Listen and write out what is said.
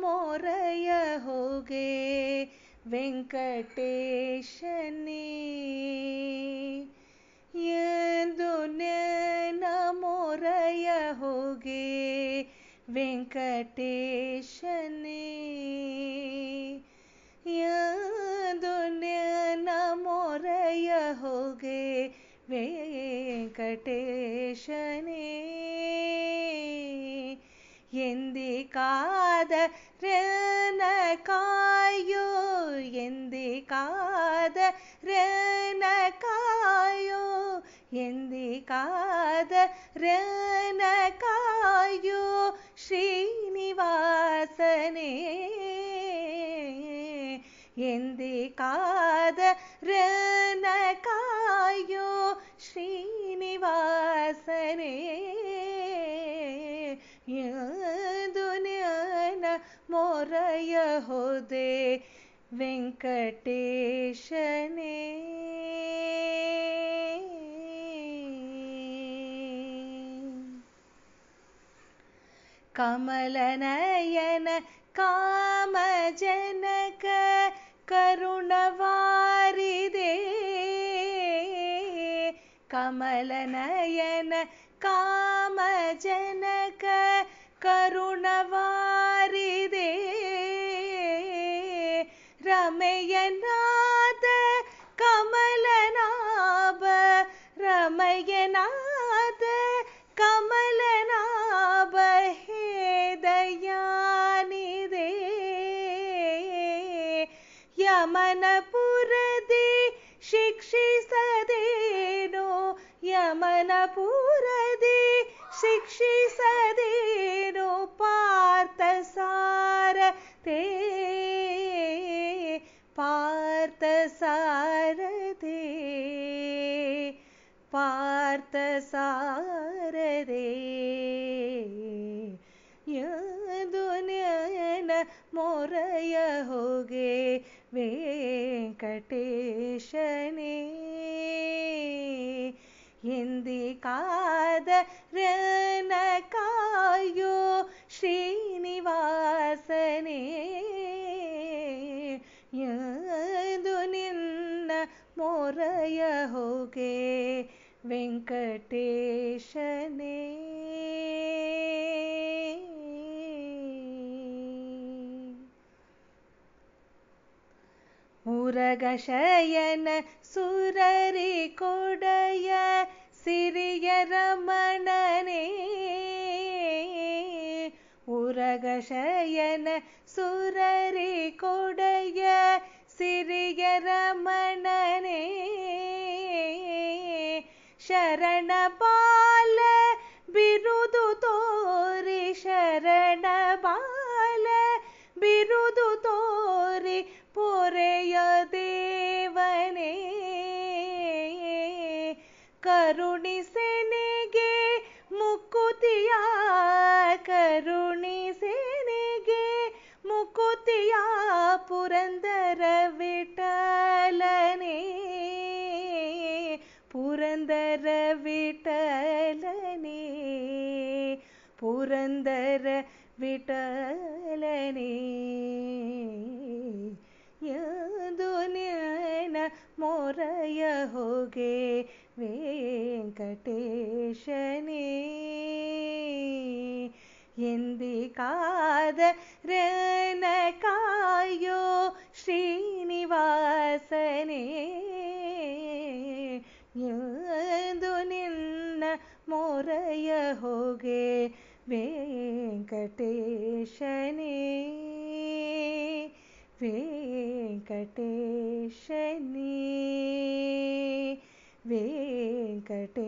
मोरय होगे वेङ्कटेशने मोरय होगे वेङ्कटेशने मोरय होगे वेङ्कटेशने ಎಂದಿ ಕಾದರೆನ ಕಾಯೋ ಎಂದಿ ಕಾದರೆನ ಕಾಯೋ ಎಂದಿ ಕಾದರೆನ ಕಾಯೋ ಶ್ರೀನಿವಾಸನೇ ಎಂದಿ ಕಾದರೆನ ಕಾಯೋ ಶ್ರೀನಿವಾಸನೇ मोरयहोदे वेङ्कटेशने कमल कामजनक करुणवारिदे कमल कामजनक கருணவாரிதே ரமயநாத கமலநாப ரமயநாத கமலநாப ஹேதயானிதே யமனபுரதி சிக்ஷிசதேனோ யமனபுரதி சிக்ஷிசதே ते पार्थसारदे पार्थसारदे यदुनयन मोरय होगे वेङ्कटेशने ಹಿಂದಿಕಾದ कायो श्री वासने यु दुनिन्न मोरयहोगे वेङ्कटेशने उरगशयन सुररि कोडय सिरियरमणने சுரகஷயன சுரரே கொடைய சிறிய ரமணனே ಶರಣಬಾಲ ಬಿರುದು ತೋರಿ ಶರಣಬಾಲ ಬಿರುದು ತೋರಿ ಪೊರೆಯ ದೇವನೇ ಕರುಣಿಸೆನೆಗೆ ಮುಕ್ಕುತಿಯ ಕರುಣಿ புரந்தர விட்டலனே புரந்தர விட்டலனே புரந்தர விட்டலனே ದುನಿಯನ ಮೊರೆಯ ಹೋಗೆ ವೆಂಕಟೇಶನೇ ಎಂದಿ ಕಾ रनकायो श्रीनिवासने, येंदु निन्न मोरय होगे, वेंकटेशने, वेंकटेशने, वेंकटेशने,